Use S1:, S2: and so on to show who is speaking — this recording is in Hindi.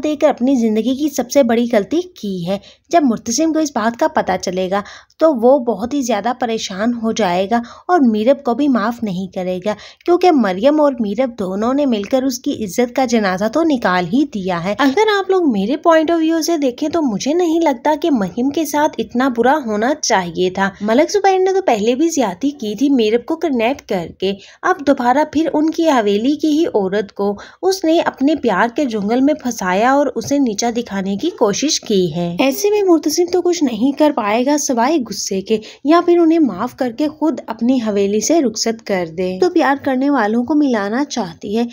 S1: देकर अपनी ज़िंदगी की सबसे बड़ी गलती की है जब मुर्तसिम को इस बात का पता चलेगा तो वो बहुत ही ज़्यादा परेशान हो जाएगा और मीरब को भी माफ़ नहीं करेगा क्योंकि मरियम और मीरब दोनों ने मिलकर उसकी इज्जत का जनाजा तो निकाल ही दिया है अगर आप लोग मेरे पॉइंट ऑफ व्यू से देखें तो मुझे नहीं लगता कि महिम के साथ इतना बुरा होना चाहिए था मलक जुबैर ने तो पहले भी ज्यादा की थी मीरब को किडनेप करके अब दोबारा फिर उनकी हवेली की ही औरत को उसने अपने प्यार के जंगल में फंसाया उठाया और उसे नीचा दिखाने की कोशिश की है ऐसे में मुर्तसिम तो कुछ नहीं कर पाएगा सवाए गुस्से के या फिर उन्हें माफ करके खुद अपनी हवेली से रुखसत कर दे तो प्यार करने वालों को मिलाना चाहती है